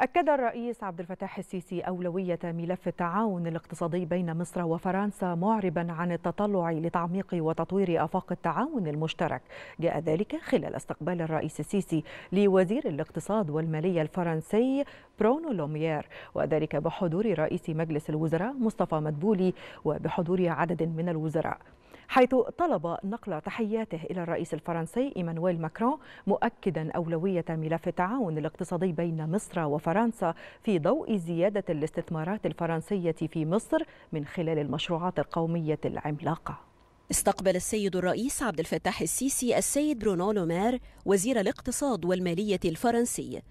أكد الرئيس عبد الفتاح السيسي أولوية ملف التعاون الاقتصادي بين مصر وفرنسا معربا عن التطلع لتعميق وتطوير آفاق التعاون المشترك جاء ذلك خلال استقبال الرئيس السيسي لوزير الاقتصاد والمالية الفرنسي برونو لوميير وذلك بحضور رئيس مجلس الوزراء مصطفى مدبولي وبحضور عدد من الوزراء حيث طلب نقل تحياته إلى الرئيس الفرنسي إيمانويل ماكرون مؤكدا أولوية ملف التعاون الاقتصادي بين مصر وفرنسا في ضوء زيادة الاستثمارات الفرنسية في مصر من خلال المشروعات القومية العملاقة استقبل السيد الرئيس عبد الفتاح السيسي السيد برونو لومير وزير الاقتصاد والمالية الفرنسي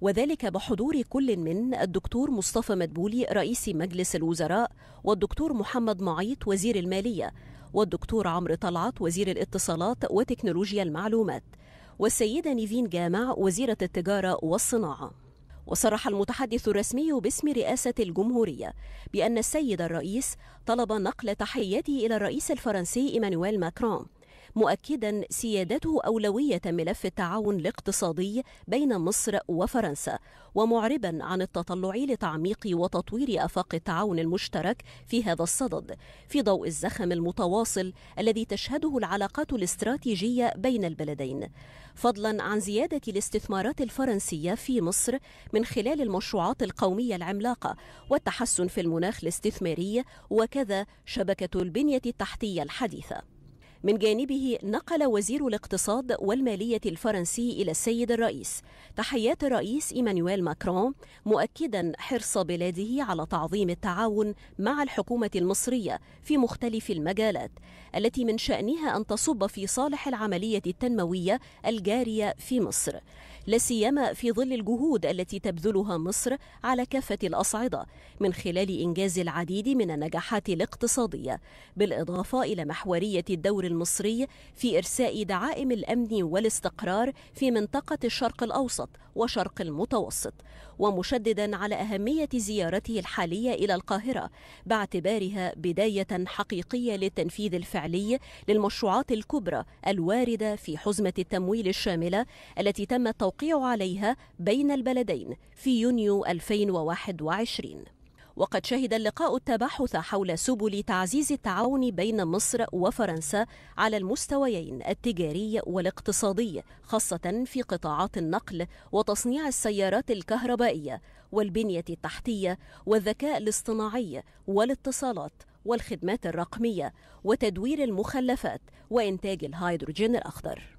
وذلك بحضور كل من الدكتور مصطفى مدبولي رئيس مجلس الوزراء والدكتور محمد معيط وزير المالية والدكتور عمرو طلعت وزير الاتصالات وتكنولوجيا المعلومات والسيدة نيفين جامع وزيرة التجارة والصناعة وصرح المتحدث الرسمي باسم رئاسة الجمهورية بأن السيد الرئيس طلب نقل تحيته إلى الرئيس الفرنسي إيمانويل ماكرون مؤكدا سيادته أولوية ملف التعاون الاقتصادي بين مصر وفرنسا ومعربا عن التطلع لتعميق وتطوير آفاق التعاون المشترك في هذا الصدد في ضوء الزخم المتواصل الذي تشهده العلاقات الاستراتيجية بين البلدين فضلا عن زيادة الاستثمارات الفرنسية في مصر من خلال المشروعات القومية العملاقة والتحسن في المناخ الاستثماري وكذا شبكة البنية التحتية الحديثة من جانبه نقل وزير الاقتصاد والمالية الفرنسي إلى السيد الرئيس تحيات الرئيس إيمانويل ماكرون مؤكدا حرص بلاده على تعظيم التعاون مع الحكومة المصرية في مختلف المجالات التي من شأنها أن تصب في صالح العملية التنموية الجارية في مصر لاسيما في ظل الجهود التي تبذلها مصر على كافة الأصعدة من خلال إنجاز العديد من النجاحات الاقتصادية بالإضافة إلى محورية الدور المصري في إرساء دعائم الأمن والاستقرار في منطقة الشرق الأوسط وشرق المتوسط ومشددا على أهمية زيارته الحالية إلى القاهرة باعتبارها بداية حقيقية للتنفيذ الفعلي للمشروعات الكبرى الواردة في حزمة التمويل الشاملة التي تم التوقيع التوقيع عليها بين البلدين في يونيو 2021 وقد شهد اللقاء التباحث حول سبل تعزيز التعاون بين مصر وفرنسا على المستويين التجاري والاقتصادي خاصة في قطاعات النقل وتصنيع السيارات الكهربائية والبنية التحتية والذكاء الاصطناعي والاتصالات والخدمات الرقمية وتدوير المخلفات وإنتاج الهيدروجين الأخضر